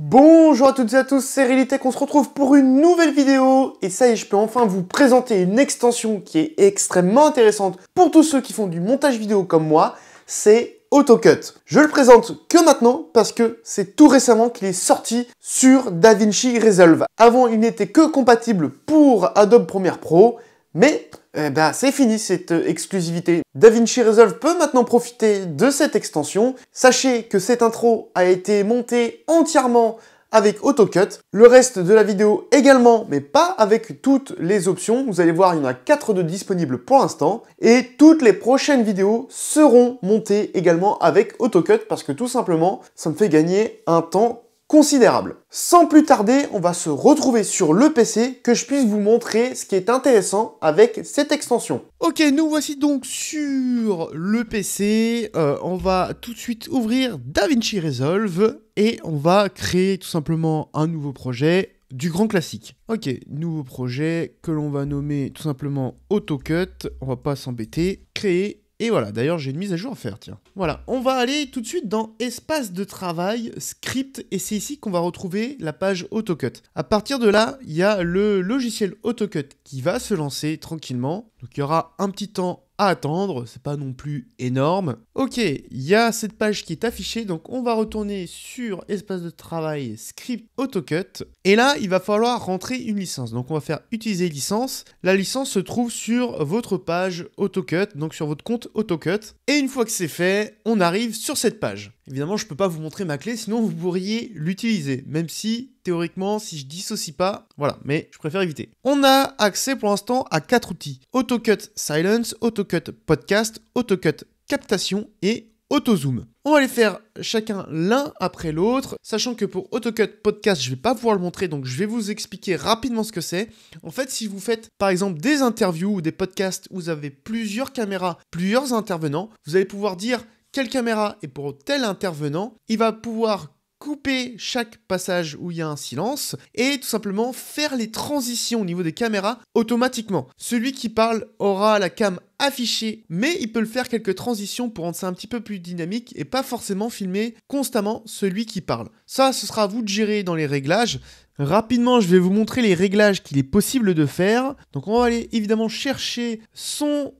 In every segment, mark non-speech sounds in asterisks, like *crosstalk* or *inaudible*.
Bonjour à toutes et à tous, c'est Realitech, on se retrouve pour une nouvelle vidéo et ça y est, je peux enfin vous présenter une extension qui est extrêmement intéressante pour tous ceux qui font du montage vidéo comme moi, c'est AutoCut. Je le présente que maintenant parce que c'est tout récemment qu'il est sorti sur DaVinci Resolve. Avant, il n'était que compatible pour Adobe Premiere Pro mais eh ben, c'est fini cette euh, exclusivité. DaVinci Resolve peut maintenant profiter de cette extension. Sachez que cette intro a été montée entièrement avec AutoCut. Le reste de la vidéo également, mais pas avec toutes les options. Vous allez voir, il y en a 4 de disponibles pour l'instant. Et toutes les prochaines vidéos seront montées également avec AutoCut parce que tout simplement, ça me fait gagner un temps considérable. Sans plus tarder, on va se retrouver sur le PC que je puisse vous montrer ce qui est intéressant avec cette extension. Ok, nous voici donc sur le PC. Euh, on va tout de suite ouvrir DaVinci Resolve et on va créer tout simplement un nouveau projet du grand classique. Ok, nouveau projet que l'on va nommer tout simplement AutoCut. On va pas s'embêter. Créer et voilà, d'ailleurs j'ai une mise à jour à faire, tiens. Voilà, on va aller tout de suite dans espace de travail, script, et c'est ici qu'on va retrouver la page AutoCut. À partir de là, il y a le logiciel AutoCut qui va se lancer tranquillement. Donc il y aura un petit temps attendre, c'est pas non plus énorme. Ok, il y a cette page qui est affichée, donc on va retourner sur espace de travail, script, autocut, et là il va falloir rentrer une licence. Donc on va faire utiliser licence, la licence se trouve sur votre page autocut, donc sur votre compte autocut, et une fois que c'est fait, on arrive sur cette page. Évidemment, je ne peux pas vous montrer ma clé, sinon vous pourriez l'utiliser, même si théoriquement, si je dissocie pas, voilà, mais je préfère éviter. On a accès pour l'instant à quatre outils AutoCut Silence, AutoCut Podcast, AutoCut Captation et AutoZoom. On va les faire chacun l'un après l'autre, sachant que pour AutoCut Podcast, je ne vais pas pouvoir le montrer, donc je vais vous expliquer rapidement ce que c'est. En fait, si vous faites par exemple des interviews ou des podcasts où vous avez plusieurs caméras, plusieurs intervenants, vous allez pouvoir dire quelle caméra et pour tel intervenant. Il va pouvoir couper chaque passage où il y a un silence et tout simplement faire les transitions au niveau des caméras automatiquement. Celui qui parle aura la cam affichée, mais il peut le faire quelques transitions pour rendre ça un petit peu plus dynamique et pas forcément filmer constamment celui qui parle. Ça, ce sera à vous de gérer dans les réglages. Rapidement, je vais vous montrer les réglages qu'il est possible de faire. Donc on va aller évidemment chercher son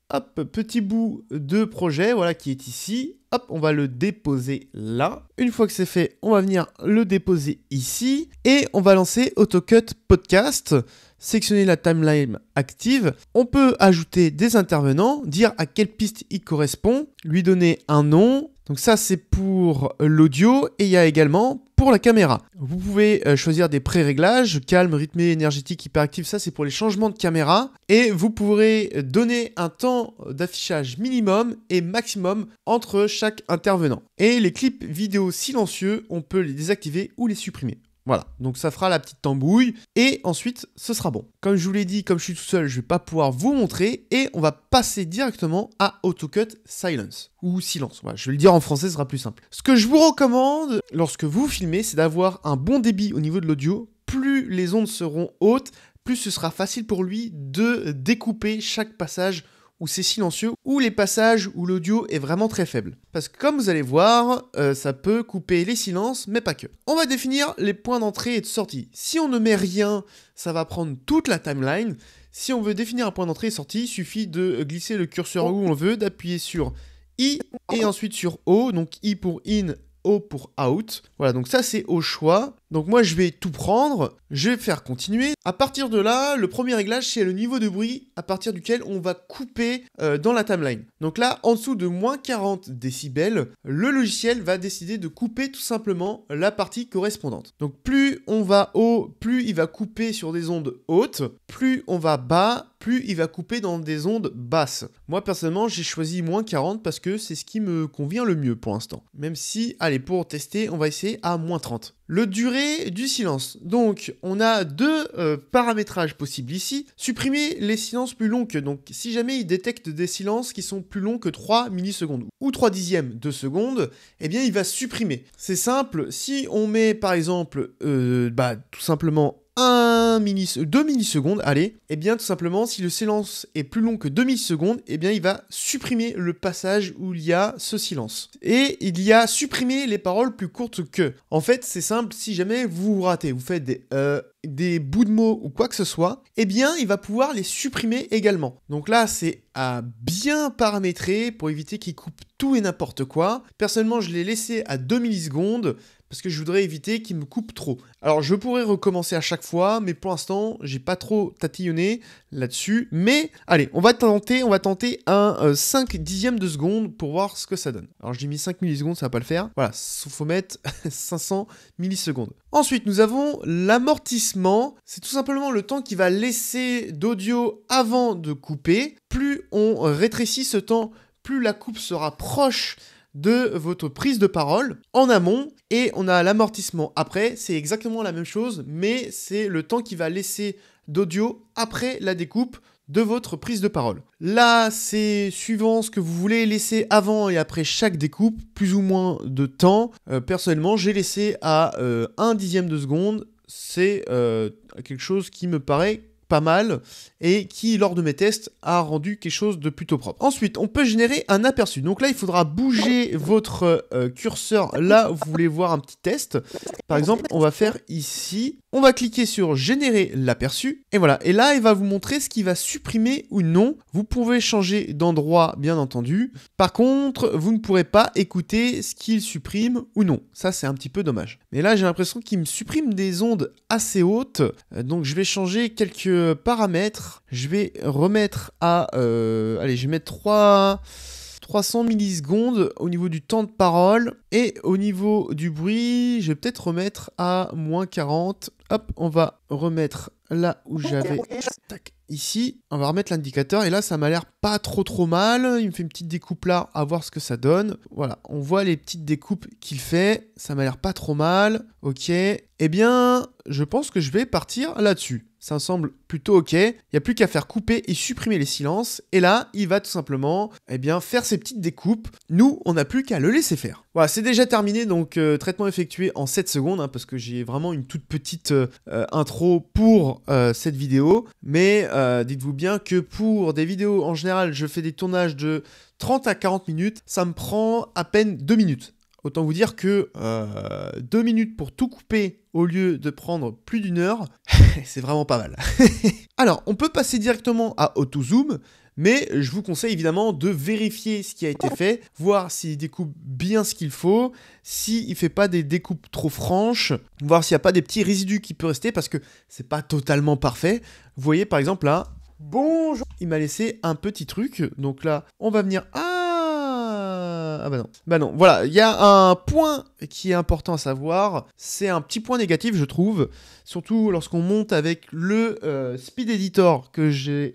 petit bout de projet, voilà qui est ici on va le déposer là. Une fois que c'est fait, on va venir le déposer ici et on va lancer AutoCut podcast, sectionner la timeline active. On peut ajouter des intervenants, dire à quelle piste il correspond, lui donner un nom. Donc ça c'est pour l'audio et il y a également pour la caméra. Vous pouvez euh, choisir des pré-réglages, calme, rythmé, énergétique, hyperactif, ça c'est pour les changements de caméra. Et vous pourrez donner un temps d'affichage minimum et maximum entre chaque intervenant. Et les clips vidéo silencieux, on peut les désactiver ou les supprimer. Voilà, donc ça fera la petite tambouille, et ensuite ce sera bon. Comme je vous l'ai dit, comme je suis tout seul, je ne vais pas pouvoir vous montrer, et on va passer directement à Autocut Silence, ou Silence, je vais le dire en français, ce sera plus simple. Ce que je vous recommande lorsque vous filmez, c'est d'avoir un bon débit au niveau de l'audio, plus les ondes seront hautes, plus ce sera facile pour lui de découper chaque passage où c'est silencieux, ou les passages où l'audio est vraiment très faible. Parce que comme vous allez voir, euh, ça peut couper les silences, mais pas que. On va définir les points d'entrée et de sortie. Si on ne met rien, ça va prendre toute la timeline. Si on veut définir un point d'entrée et sortie, il suffit de glisser le curseur où on veut, d'appuyer sur I et ensuite sur O, donc I pour in, O pour out. Voilà, donc ça c'est au choix. Donc moi je vais tout prendre, je vais faire continuer. À partir de là, le premier réglage c'est le niveau de bruit à partir duquel on va couper euh, dans la timeline. Donc là, en dessous de moins 40 décibels, le logiciel va décider de couper tout simplement la partie correspondante. Donc plus on va haut, plus il va couper sur des ondes hautes, plus on va bas, plus il va couper dans des ondes basses. Moi personnellement j'ai choisi moins 40 parce que c'est ce qui me convient le mieux pour l'instant. Même si, allez pour tester, on va essayer à moins 30. Le durée du silence. Donc, on a deux euh, paramétrages possibles ici. Supprimer les silences plus longs que, donc si jamais il détecte des silences qui sont plus longs que 3 millisecondes ou 3 dixièmes de seconde, eh bien il va supprimer. C'est simple, si on met par exemple, euh, bah, tout simplement un 2 euh, millisecondes, allez, et eh bien tout simplement, si le silence est plus long que 2 millisecondes, et eh bien il va supprimer le passage où il y a ce silence. Et il y a supprimer les paroles plus courtes que. En fait, c'est simple, si jamais vous vous ratez, vous faites des euh, des bouts de mots ou quoi que ce soit, eh bien, il va pouvoir les supprimer également. Donc là, c'est à bien paramétrer pour éviter qu'il coupe tout et n'importe quoi. Personnellement, je l'ai laissé à 2 millisecondes parce que je voudrais éviter qu'il me coupe trop. Alors je pourrais recommencer à chaque fois, mais pour l'instant j'ai pas trop tatillonné là-dessus. Mais allez, on va tenter, on va tenter un 5 euh, dixième de seconde pour voir ce que ça donne. Alors j'ai mis 5 millisecondes, ça va pas le faire. Voilà, il faut mettre 500 *laughs* millisecondes. Ensuite, nous avons l'amortissement. C'est tout simplement le temps qui va laisser d'audio avant de couper. Plus on rétrécit ce temps, plus la coupe sera proche de votre prise de parole en amont et on a l'amortissement après. C'est exactement la même chose, mais c'est le temps qui va laisser d'audio après la découpe de votre prise de parole. Là, c'est suivant ce que vous voulez laisser avant et après chaque découpe, plus ou moins de temps. Euh, personnellement, j'ai laissé à euh, un dixième de seconde. C'est euh, quelque chose qui me paraît pas mal et qui, lors de mes tests, a rendu quelque chose de plutôt propre. Ensuite, on peut générer un aperçu. Donc là, il faudra bouger votre euh, curseur là vous voulez voir un petit test. Par exemple, on va faire ici, on va cliquer sur générer l'aperçu et voilà. Et là, il va vous montrer ce qui va supprimer ou non. Vous pouvez changer d'endroit, bien entendu. Par contre, vous ne pourrez pas écouter ce qu'il supprime ou non. Ça, c'est un petit peu dommage. Mais là, j'ai l'impression qu'il me supprime des ondes assez hautes. Euh, donc, je vais changer quelques Paramètres, je vais remettre à... Euh, allez, je vais mettre 3... 300 millisecondes au niveau du temps de parole et au niveau du bruit, je vais peut-être remettre à moins 40. Hop, on va remettre là où j'avais. Tac, ici. On va remettre l'indicateur et là, ça m'a l'air pas trop trop mal. Il me fait une petite découpe là, à voir ce que ça donne. Voilà, on voit les petites découpes qu'il fait. Ça m'a l'air pas trop mal. Ok. Eh bien, je pense que je vais partir là-dessus ça me semble plutôt ok. Il n'y a plus qu'à faire couper et supprimer les silences. Et là, il va tout simplement eh bien, faire ses petites découpes. Nous, on n'a plus qu'à le laisser faire. Voilà, c'est déjà terminé. Donc, euh, traitement effectué en 7 secondes, hein, parce que j'ai vraiment une toute petite euh, euh, intro pour cette vidéo. Mais dites-vous bien que pour des vidéos en général, je fais des tournages de 30 à 40 minutes. Ça me prend à peine 2 minutes. Autant vous dire que euh, deux minutes pour tout couper au lieu de prendre plus d'une heure, *laughs* c'est vraiment pas mal. *laughs* Alors, on peut passer directement à auto-zoom, mais je vous conseille évidemment de vérifier ce qui a été fait, voir s'il découpe bien ce qu'il faut, s'il ne fait pas des découpes trop franches, voir s'il n'y a pas des petits résidus qui peuvent rester parce que c'est pas totalement parfait. Vous voyez par exemple là, Bonjour. Il m'a laissé un petit truc. Donc là, on va venir. Ah bah non. Bah non, voilà, il y a un point qui est important à savoir, c'est un petit point négatif je trouve, surtout lorsqu'on monte avec le euh, speed editor que j'ai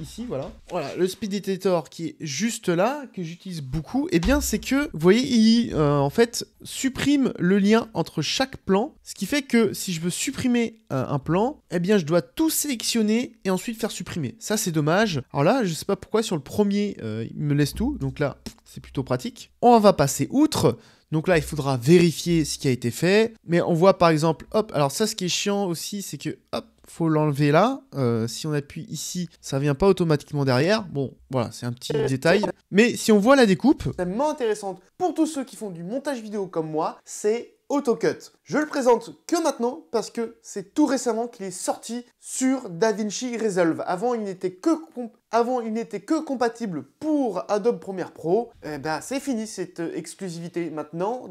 ici, voilà. Voilà, le speed editor qui est juste là, que j'utilise beaucoup, et eh bien c'est que, vous voyez, il euh, en fait supprime le lien entre chaque plan, ce qui fait que si je veux supprimer euh, un plan, eh bien je dois tout sélectionner et ensuite faire supprimer. Ça c'est dommage. Alors là, je sais pas pourquoi sur le premier, il me laisse tout, donc là, c'est plutôt pratique. On va passer outre. Donc là, il faudra vérifier ce qui a été fait. Mais on voit par exemple, hop, alors ça, ce qui est chiant aussi, c'est que, hop, faut l'enlever là. Euh, si on appuie ici, ça vient pas automatiquement derrière. Bon, voilà, c'est un petit détail. Mais si on voit la découpe... Tellement intéressante pour tous ceux qui font du montage vidéo comme moi, c'est AutoCut. Je le présente que maintenant parce que c'est tout récemment qu'il est sorti sur DaVinci Resolve. Avant, il n'était que, que compatible pour Adobe Premiere Pro. Eh ben, c'est fini cette euh, exclusivité. Maintenant,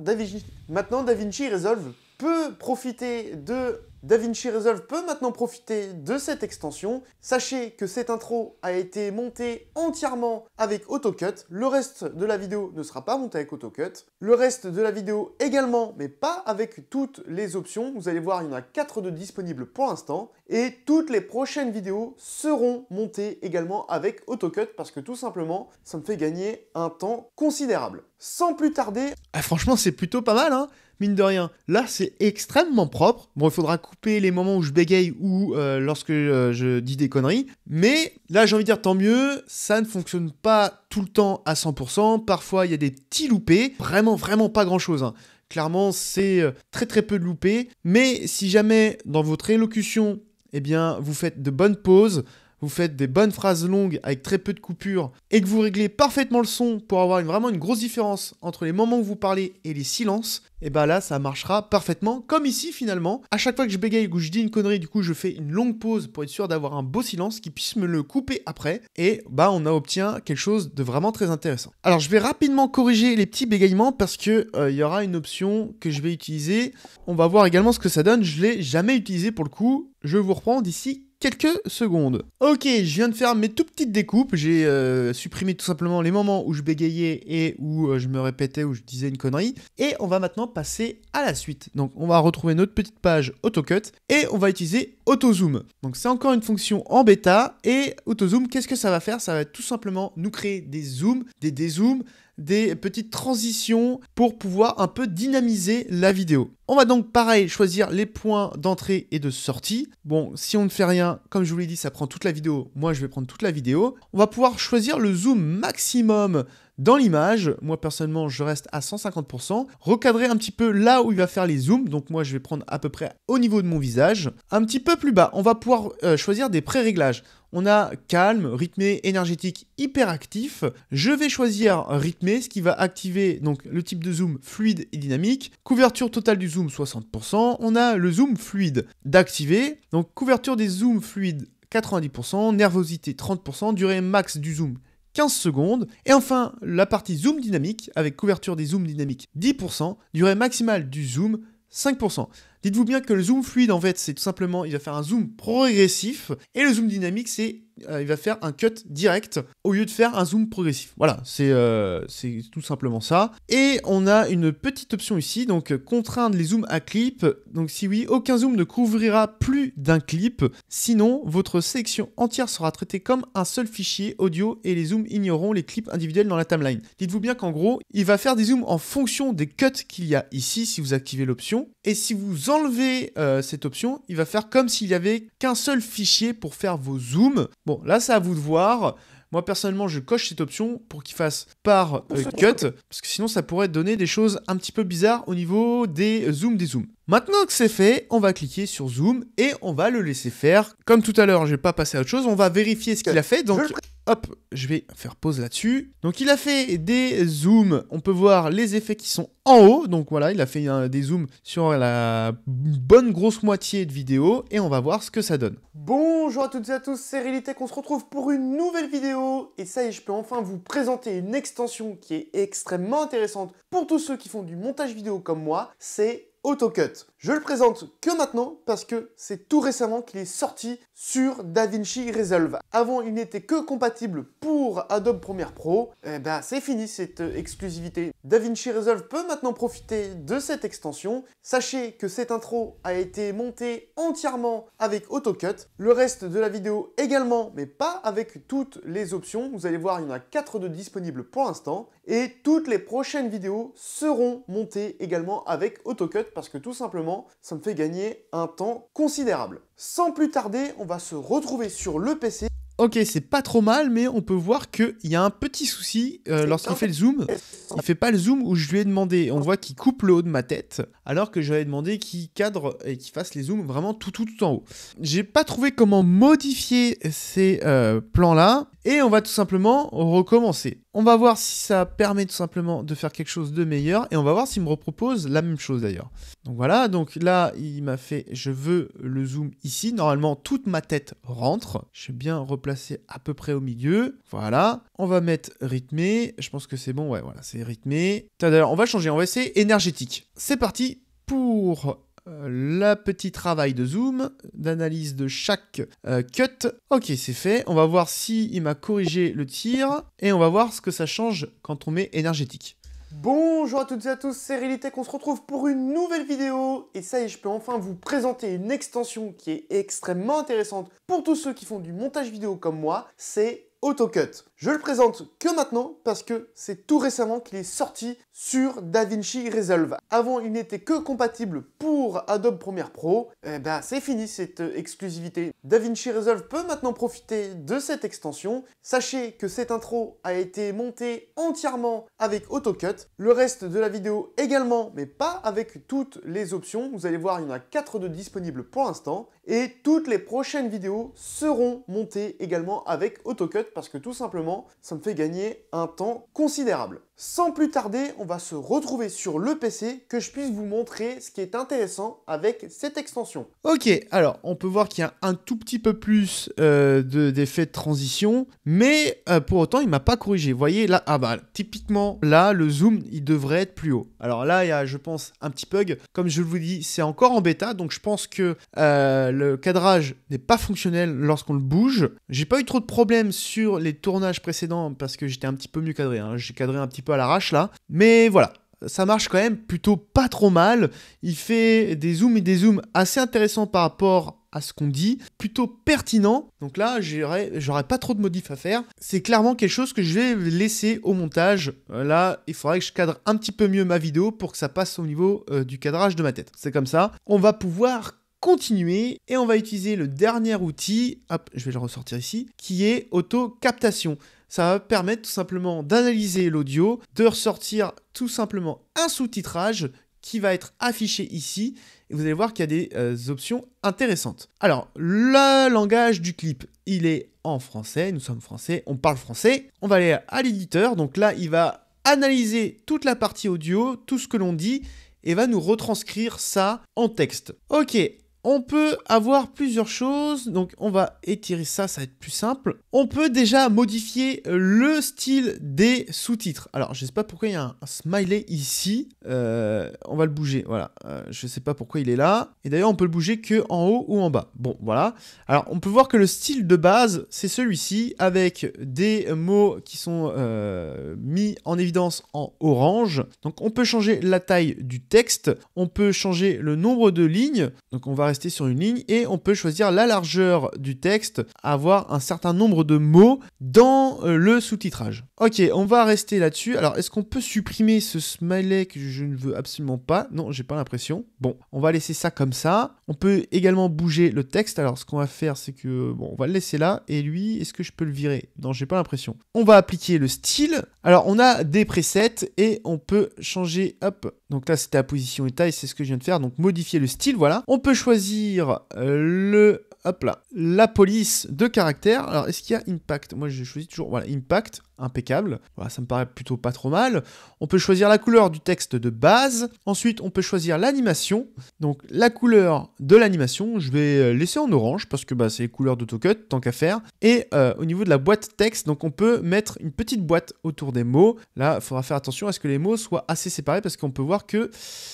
maintenant, DaVinci Resolve peut profiter de DaVinci Resolve peut maintenant profiter de cette extension. Sachez que cette intro a été montée entièrement avec AutoCut. Le reste de la vidéo ne sera pas monté avec AutoCut. Le reste de la vidéo également, mais pas avec toutes les options. Vous allez voir, il y en a 4 de disponibles pour l'instant. Et toutes les prochaines vidéos seront montées également avec AutoCut parce que tout simplement, ça me fait gagner un temps considérable. Sans plus tarder... Ah, franchement, c'est plutôt pas mal, hein mine de rien, là c'est extrêmement propre. Bon, il faudra couper les moments où je bégaye ou euh, lorsque euh, je dis des conneries. Mais là j'ai envie de dire tant mieux, ça ne fonctionne pas tout le temps à 100%. Parfois il y a des petits loupés, vraiment vraiment pas grand-chose. Hein. Clairement c'est euh, très très peu de loupés. Mais si jamais dans votre élocution, eh bien vous faites de bonnes pauses, vous faites des bonnes phrases longues avec très peu de coupures et que vous réglez parfaitement le son pour avoir vraiment une grosse différence entre les moments où vous parlez et les silences, et eh bah ben là ça marchera parfaitement comme ici finalement. À chaque fois que je bégaye ou que je dis une connerie, du coup je fais une longue pause pour être sûr d'avoir un beau silence qui puisse me le couper après et bah on a obtient quelque chose de vraiment très intéressant. Alors je vais rapidement corriger les petits bégayements parce que euh, il y aura une option que je vais utiliser. On va voir également ce que ça donne. Je l'ai jamais utilisé pour le coup. Je vous reprends d'ici quelques secondes. Ok, je viens de faire mes tout petites découpes. J'ai euh, supprimé tout simplement les moments où je bégayais et où euh, je me répétais, où je disais une connerie. Et on va maintenant passer à la suite. Donc on va retrouver notre petite page AutoCut et on va utiliser AutoZoom. Donc c'est encore une fonction en bêta. Et AutoZoom, qu'est-ce que ça va faire Ça va tout simplement nous créer des zooms, des dézooms, des petites transitions pour pouvoir un peu dynamiser la vidéo. On va donc pareil choisir les points d'entrée et de sortie. Bon, si on ne fait rien, comme je vous l'ai dit, ça prend toute la vidéo. Moi, je vais prendre toute la vidéo. On va pouvoir choisir le zoom maximum dans l'image. Moi, personnellement, je reste à 150%. Recadrer un petit peu là où il va faire les zooms. Donc, moi, je vais prendre à peu près au niveau de mon visage. Un petit peu plus bas, on va pouvoir euh, choisir des pré-réglages. On a calme, rythmé, énergétique, hyperactif. Je vais choisir rythmé, ce qui va activer donc le type de zoom fluide et dynamique. Couverture totale du zoom 60%. On a le zoom fluide d'activer. Donc couverture des zooms fluides 90%, nervosité 30%, durée max du zoom 15 secondes. Et enfin, la partie zoom dynamique avec couverture des zooms dynamiques 10%, durée maximale du zoom 5%. Dites-vous bien que le zoom fluide, en fait, c'est tout simplement, il va faire un zoom progressif, et le zoom dynamique, c'est, euh, il va faire un cut direct au lieu de faire un zoom progressif. Voilà, c'est euh, c'est tout simplement ça. Et on a une petite option ici, donc euh, contraindre les zooms à clip. Donc si oui, aucun zoom ne couvrira plus d'un clip, sinon votre sélection entière sera traitée comme un seul fichier audio et les zooms ignoreront les clips individuels dans la timeline. Dites-vous bien qu'en gros, il va faire des zooms en fonction des cuts qu'il y a ici si vous activez l'option, et si vous Enlever euh, cette option, il va faire comme s'il n'y avait qu'un seul fichier pour faire vos zooms. Bon, là, c'est à vous de voir. Moi, personnellement, je coche cette option pour qu'il fasse par euh, cut, parce que sinon, ça pourrait donner des choses un petit peu bizarres au niveau des euh, zooms des zooms. Maintenant que c'est fait, on va cliquer sur zoom et on va le laisser faire. Comme tout à l'heure, je vais pas passé à autre chose, on va vérifier ce qu'il a fait. Donc hop, je vais faire pause là-dessus. Donc il a fait des zooms, on peut voir les effets qui sont en haut. Donc voilà, il a fait des zooms sur la bonne grosse moitié de vidéo et on va voir ce que ça donne. Bonjour à toutes et à tous, c'est Realitech, on se retrouve pour une nouvelle vidéo. Et ça y est, je peux enfin vous présenter une extension qui est extrêmement intéressante pour tous ceux qui font du montage vidéo comme moi, c'est AutoCut. Je le présente que maintenant parce que c'est tout récemment qu'il est sorti sur DaVinci Resolve. Avant, il n'était que compatible pour Adobe Premiere Pro. Et eh ben, c'est fini cette euh, exclusivité. DaVinci Resolve peut maintenant profiter de cette extension. Sachez que cette intro a été montée entièrement avec AutoCut. Le reste de la vidéo également, mais pas avec toutes les options. Vous allez voir, il y en a 4 de disponibles pour l'instant. Et toutes les prochaines vidéos seront montées également avec AutoCut parce que tout simplement, ça me fait gagner un temps considérable. Sans plus tarder, on va se retrouver sur le PC Ok, c'est pas trop mal, mais on peut voir qu'il y a un petit souci euh, lorsqu'il fait le zoom. Il fait pas le zoom où je lui ai demandé. On voit qu'il coupe le haut de ma tête, alors que j'avais demandé qu'il cadre et qu'il fasse les zooms vraiment tout, tout, en haut. J'ai pas trouvé comment modifier ces euh, plans-là, et on va tout simplement recommencer. On va voir si ça permet tout simplement de faire quelque chose de meilleur, et on va voir s'il me repropose la même chose d'ailleurs. Donc voilà, donc là, il m'a fait, je veux le zoom ici. Normalement, toute ma tête rentre. Je vais bien replacer c'est à peu près au milieu. Voilà. On va mettre rythmé. Je pense que c'est bon. Ouais, voilà, c'est rythmé. on va changer. On va essayer énergétique. C'est parti pour euh, la petit travail de zoom, d'analyse de chaque euh, cut. Ok, c'est fait. On va voir si il m'a corrigé le tir et on va voir ce que ça change quand on met énergétique. Bonjour à toutes et à tous, c'est Realitech, on se retrouve pour une nouvelle vidéo et ça y est, je peux enfin vous présenter une extension qui est extrêmement intéressante pour tous ceux qui font du montage vidéo comme moi, c'est AutoCut. Je le présente que maintenant parce que c'est tout récemment qu'il est sorti sur DaVinci Resolve. Avant, il n'était que compatible pour Adobe Premiere Pro. Eh ben, c'est fini cette euh, exclusivité. DaVinci Resolve peut maintenant profiter de cette extension. Sachez que cette intro a été montée entièrement avec AutoCut. Le reste de la vidéo également, mais pas avec toutes les options. Vous allez voir, il y en a 4 de disponibles pour l'instant. Et toutes les prochaines vidéos seront montées également avec AutoCut parce que tout simplement, ça me fait gagner un temps considérable. Sans plus tarder, on va se retrouver sur le PC que je puisse vous montrer ce qui est intéressant avec cette extension. Ok, alors on peut voir qu'il y a un tout petit peu plus euh, d'effets de, transition, mais euh, pour autant il m'a pas corrigé. Vous voyez là, ah bah, typiquement là le zoom il devrait être plus haut. Alors là il y a je pense un petit bug. Comme je vous dis c'est encore en bêta, donc je pense que euh, le cadrage n'est pas fonctionnel lorsqu'on le bouge. J'ai pas eu trop de problèmes sur les tournages précédents parce que j'étais un petit peu mieux cadré. Hein. J'ai cadré un petit peu à l'arrache là. Mais voilà, ça marche quand même plutôt pas trop mal. Il fait des zooms et des zooms assez intéressants par rapport à ce qu'on dit, plutôt pertinent. Donc là, j'aurais pas trop de modifs à faire. C'est clairement quelque chose que je vais laisser au montage. Euh, là, il faudrait que je cadre un petit peu mieux ma vidéo pour que ça passe au niveau euh, du cadrage de ma tête. C'est comme ça. On va pouvoir continuer et on va utiliser le dernier outil, hop, je vais le ressortir ici, qui est auto-captation ça va permettre tout simplement d'analyser l'audio, de ressortir tout simplement un sous-titrage qui va être affiché ici. Et vous allez voir qu'il y a des euh, options intéressantes. Alors, le langage du clip, il est en français. Nous sommes français, on parle français. On va aller à l'éditeur. Donc là, il va analyser toute la partie audio, tout ce que l'on dit, et va nous retranscrire ça en texte. Ok, on peut avoir plusieurs choses, donc on va étirer ça, ça va être plus simple. On peut déjà modifier le style des sous-titres. Alors, je sais pas pourquoi il y a un, smiley ici. Euh, on va le bouger, voilà. Euh, je ne sais pas pourquoi il est là. Et d'ailleurs, on peut le bouger que en haut ou en bas. Bon, voilà. Alors, on peut voir que le style de base, c'est celui-ci, avec des mots qui sont euh, mis en évidence en orange. Donc, on peut changer la taille du texte. On peut changer le nombre de lignes. Donc, on va rester sur une ligne et on peut choisir la largeur du texte, avoir un certain nombre de mots dans euh, le sous-titrage. Ok, on va rester là-dessus. Alors, est-ce qu'on peut supprimer ce smiley que je ne veux absolument pas Non, j'ai pas l'impression. Bon, on va laisser ça comme ça. On peut également bouger le texte. Alors, ce qu'on va faire, c'est que bon, on va le laisser là. Et lui, est-ce que je peux le virer Non, j'ai pas l'impression. On va appliquer le style. Alors, on a des presets et on peut changer, hop, donc là, c'était la position et taille, c'est ce que je viens de faire. Donc modifier le style, voilà. On peut choisir euh, le... Hop là. La police de caractère. Alors, est-ce qu'il y a impact Moi, je choisis toujours... Voilà, impact impeccable. Voilà, ça me paraît plutôt pas trop mal. On peut choisir la couleur du texte de base. Ensuite, on peut choisir l'animation. Donc la couleur de l'animation, je vais euh, laisser en orange parce que bah, c'est les couleurs d'AutoCut, tant qu'à faire. Et euh, au niveau de la boîte texte, donc on peut mettre une petite boîte autour des mots. Là, il faudra faire attention à ce que les mots soient assez séparés parce qu'on peut voir que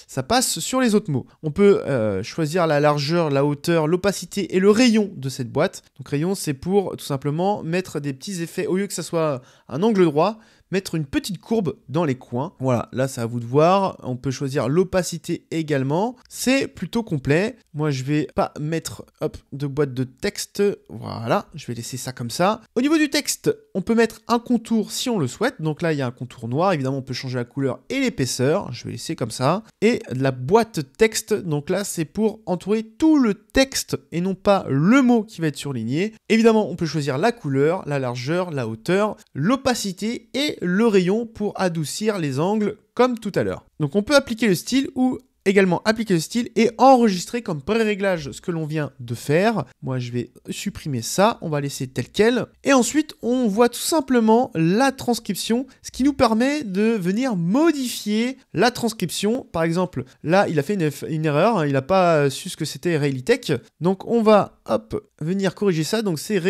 ça passe sur les autres mots. On peut euh, choisir la largeur, la hauteur, l'opacité et le rayon de cette boîte. Donc rayon, c'est pour tout simplement mettre des petits effets. Au lieu que ça soit un un angle droit mettre une petite courbe dans les coins. Voilà, là c'est à vous de voir. On peut choisir l'opacité également. C'est plutôt complet. Moi je vais pas mettre hop, de boîte de texte. Voilà, je vais laisser ça comme ça. Au niveau du texte, on peut mettre un contour si on le souhaite. Donc là il y a un contour noir. Évidemment on peut changer la couleur et l'épaisseur. Je vais laisser comme ça. Et la boîte texte, donc là c'est pour entourer tout le texte et non pas le mot qui va être surligné. Évidemment on peut choisir la couleur, la largeur, la hauteur, l'opacité et le rayon pour adoucir les angles comme tout à l'heure. Donc on peut appliquer le style ou également appliquer le style et enregistrer comme pré-réglage ce que l'on vient de faire. Moi, je vais supprimer ça, on va laisser tel quel. Et ensuite, on voit tout simplement la transcription, ce qui nous permet de venir modifier la transcription. Par exemple, là, il a fait une, erreur, hein. il n'a pas su ce que c'était tech. Donc, on va, hop, venir corriger ça. Donc, c'est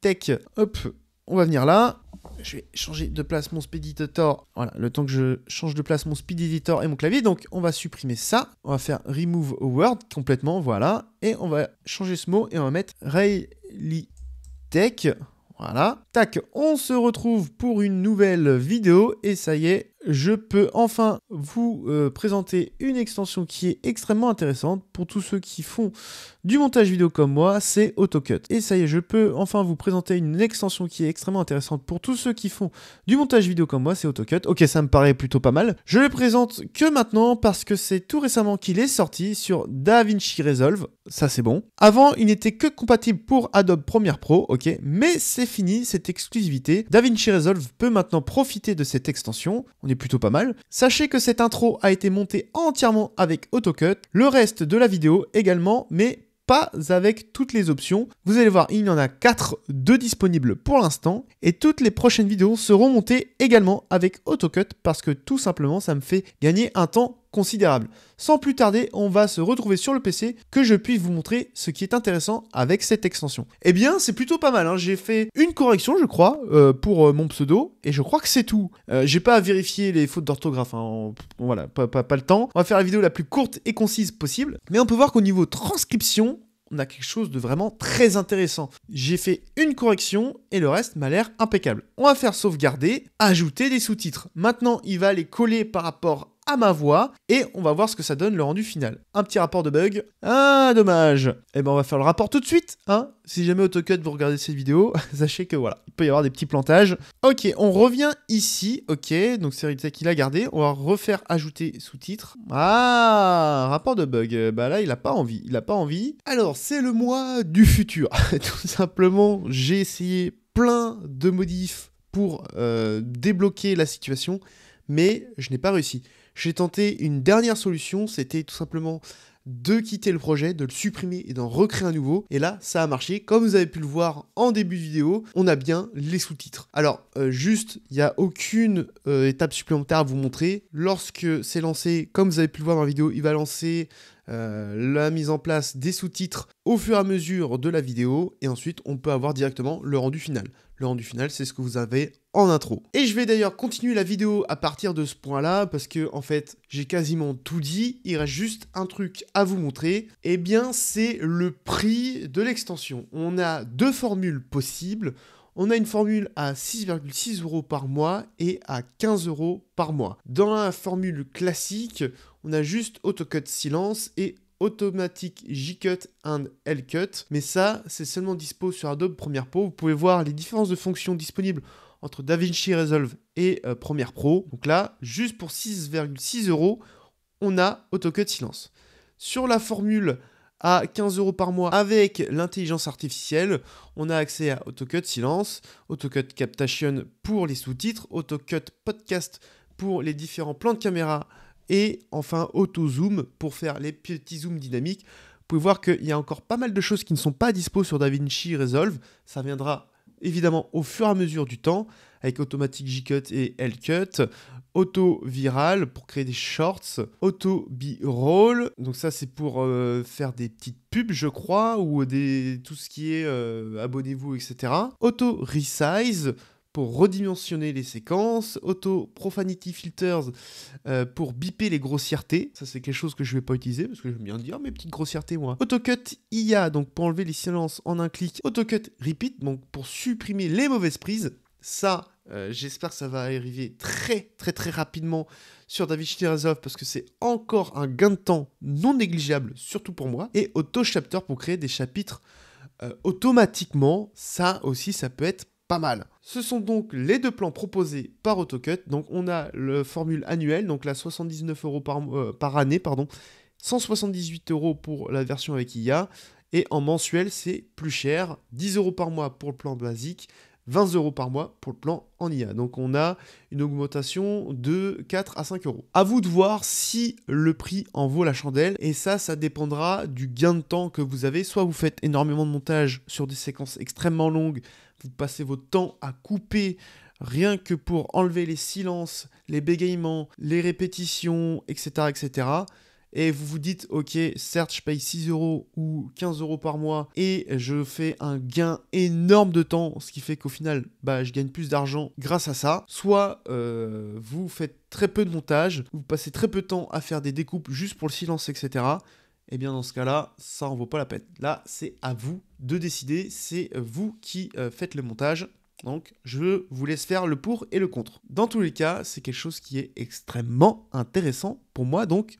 tech hop, on va venir là je vais changer de place mon speed editor. Voilà, le temps que je change de place mon speed editor et mon clavier. Donc, on va supprimer ça. On va faire remove word complètement, voilà. Et on va changer ce mot et on va mettre Tech, Voilà. Tac, on se retrouve pour une nouvelle vidéo. Et ça y est, je peux enfin vous euh, présenter une extension qui est extrêmement intéressante pour tous ceux qui font du montage vidéo comme moi, c'est AutoCut. Et ça y est, je peux enfin vous présenter une extension qui est extrêmement intéressante pour tous ceux qui font du montage vidéo comme moi, c'est AutoCut. Ok, ça me paraît plutôt pas mal. Je le présente que maintenant parce que c'est tout récemment qu'il est sorti sur DaVinci Resolve. Ça c'est bon. Avant, il n'était que compatible pour Adobe Premiere Pro, ok, mais c'est fini cette exclusivité. DaVinci Resolve peut maintenant profiter de cette extension. On plutôt pas mal. Sachez que cette intro a été montée entièrement avec AutoCut, le reste de la vidéo également, mais pas avec toutes les options. Vous allez voir, il y en a 4, 2 disponibles pour l'instant. Et toutes les prochaines vidéos seront montées également avec AutoCut parce que tout simplement ça me fait gagner un temps considérable. Sans plus tarder, on va se retrouver sur le PC que je puisse vous montrer ce qui est intéressant avec cette extension. Eh bien, c'est plutôt pas mal. Hein. J'ai fait une correction, je crois, euh, pour euh, mon pseudo, et je crois que c'est tout. Euh, j'ai pas à vérifier les fautes d'orthographe. Hein. Voilà, pas, pas le temps. On va faire la vidéo la plus courte et concise possible. Mais on peut voir qu'au niveau transcription, on a quelque chose de vraiment très intéressant. J'ai fait une correction et le reste m'a l'air impeccable. On va faire sauvegarder, ajouter des sous-titres. Maintenant, il va les coller par rapport à ma voix et on va voir ce que ça donne le rendu final. Un petit rapport de bug. Ah, dommage. Eh ben, on va faire le rapport tout de suite, hein. Si jamais AutoCut vous regardez cette vidéo, *laughs* sachez que voilà, il peut y avoir des petits plantages. Ok, on revient ici. Ok, donc c'est Ritek qui l'a gardé. On va refaire ajouter sous-titre. Ah, rapport de bug. Bah là, il a pas envie. Il a pas envie. Alors, c'est le mois du futur. *laughs* tout simplement, j'ai essayé plein de modifs pour euh, débloquer la situation, mais je n'ai pas réussi. J'ai tenté une dernière solution, c'était tout simplement de quitter le projet, de le supprimer et d'en recréer un nouveau. Et là, ça a marché. Comme vous avez pu le voir en début de vidéo, on a bien les sous-titres. Alors, euh, juste, il n'y a aucune euh, étape supplémentaire à vous montrer. Lorsque c'est lancé, comme vous avez pu le voir dans la vidéo, il va lancer euh, la mise en place des sous-titres au fur et à mesure de la vidéo. Et ensuite, on peut avoir directement le rendu final. Le rendu final, c'est ce que vous avez en intro. Et je vais d'ailleurs continuer la vidéo à partir de ce point-là, parce que en fait, j'ai quasiment tout dit, il reste juste un truc à vous montrer, et eh bien c'est le prix de l'extension. On a deux formules possibles, on a une formule à 6,6 euros par mois et à 15 euros par mois. Dans la formule classique, on a juste AutoCut Silence et Automatic J-Cut and L-Cut. Mais ça, c'est seulement dispo sur Adobe Premiere Pro. Vous pouvez voir les différences de fonctions disponibles entre DaVinci Resolve et euh, Premiere Pro. Donc là, juste pour 6,6 euros, on a AutoCut Silence. Sur la formule à 15 euros par mois avec l'intelligence artificielle, on a accès à AutoCut Silence, AutoCut Captation pour les sous-titres, AutoCut Podcast pour les différents plans de caméra et enfin, auto zoom pour faire les petits zooms dynamiques. Vous pouvez voir qu'il y a encore pas mal de choses qui ne sont pas dispo sur DaVinci Resolve. Ça viendra évidemment au fur et à mesure du temps avec Automatic J-Cut et L-Cut, Auto Viral pour créer des shorts, Auto B-Roll, donc ça c'est pour euh, faire des petites pubs je crois, ou des, tout ce qui est euh, abonnez-vous, etc. Auto Resize, pour redimensionner les séquences, Auto Profanity Filters euh, pour biper les grossièretés, ça c'est quelque chose que je ne vais pas utiliser parce que je j'aime bien dire mes petites grossièretés moi. Cut IA, donc pour enlever les silences en un clic. Auto Cut Repeat, donc pour supprimer les mauvaises prises. Ça, euh, j'espère que ça va arriver très très très rapidement sur DaVinci Resolve parce que c'est encore un gain de temps non négligeable, surtout pour moi. Et Auto Chapter pour créer des chapitres euh, automatiquement, ça aussi ça peut être pas mal. Ce sont donc les deux plans proposés par AutoCut. Donc on a la formule annuelle, donc la 79 euros par, euh, par année, pardon, 178 euros pour la version avec IA, et en mensuel c'est plus cher, 10 euros par mois pour le plan basique, 20 euros par mois pour le plan en IA. Donc on a une augmentation de 4 à 5 euros. À vous de voir si le prix en vaut la chandelle. Et ça, ça dépendra du gain de temps que vous avez. Soit vous faites énormément de montage sur des séquences extrêmement longues, vous passez votre temps à couper rien que pour enlever les silences, les bégaiements les répétitions, etc. etc et vous vous dites, ok, certes, je paye 6 euros ou 15 euros par mois et je fais un gain énorme de temps, ce qui fait qu'au final, bah, je gagne plus d'argent grâce à ça. Soit euh, vous faites très peu de montage, vous passez très peu de temps à faire des découpes juste pour le silence, etc. Eh bien, dans ce cas-là, ça en vaut pas la peine. Là, c'est à vous de décider, c'est vous qui euh, faites le montage. Donc, je vous laisse faire le pour et le contre. Dans tous les cas, c'est quelque chose qui est extrêmement intéressant pour moi, donc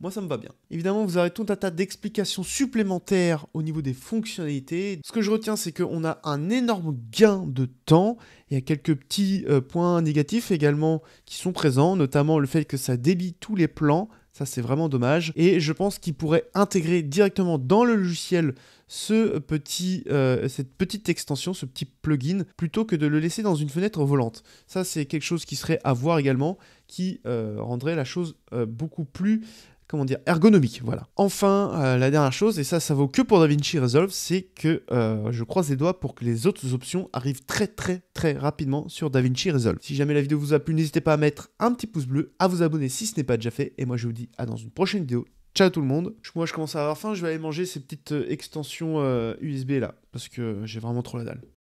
moi ça me va bien. Évidemment, vous avez tout un tas d'explications supplémentaires au niveau des fonctionnalités. Ce que je retiens, c'est qu'on a un énorme gain de temps. Il y a quelques petits euh, points négatifs également qui sont présents, notamment le fait que ça délie tous les plans. Ça, c'est vraiment dommage. Et je pense qu'il pourrait intégrer directement dans le logiciel ce petit, euh, cette petite extension, ce petit plugin, plutôt que de le laisser dans une fenêtre volante. Ça, c'est quelque chose qui serait à voir également, qui euh, rendrait la chose euh, beaucoup plus comment dire, ergonomique. Voilà. Enfin, euh, la dernière chose, et ça, ça vaut que pour DaVinci Resolve, c'est que euh, je croise les doigts pour que les autres options arrivent très très très rapidement sur DaVinci Resolve. Si jamais la vidéo vous a plu, n'hésitez pas à mettre un petit pouce bleu, à vous abonner si ce n'est pas déjà fait, et moi je vous dis à dans une prochaine vidéo. Ciao tout le monde. Moi je commence à avoir faim, je vais aller manger ces petites euh, extensions USB là, parce que j'ai vraiment trop la dalle.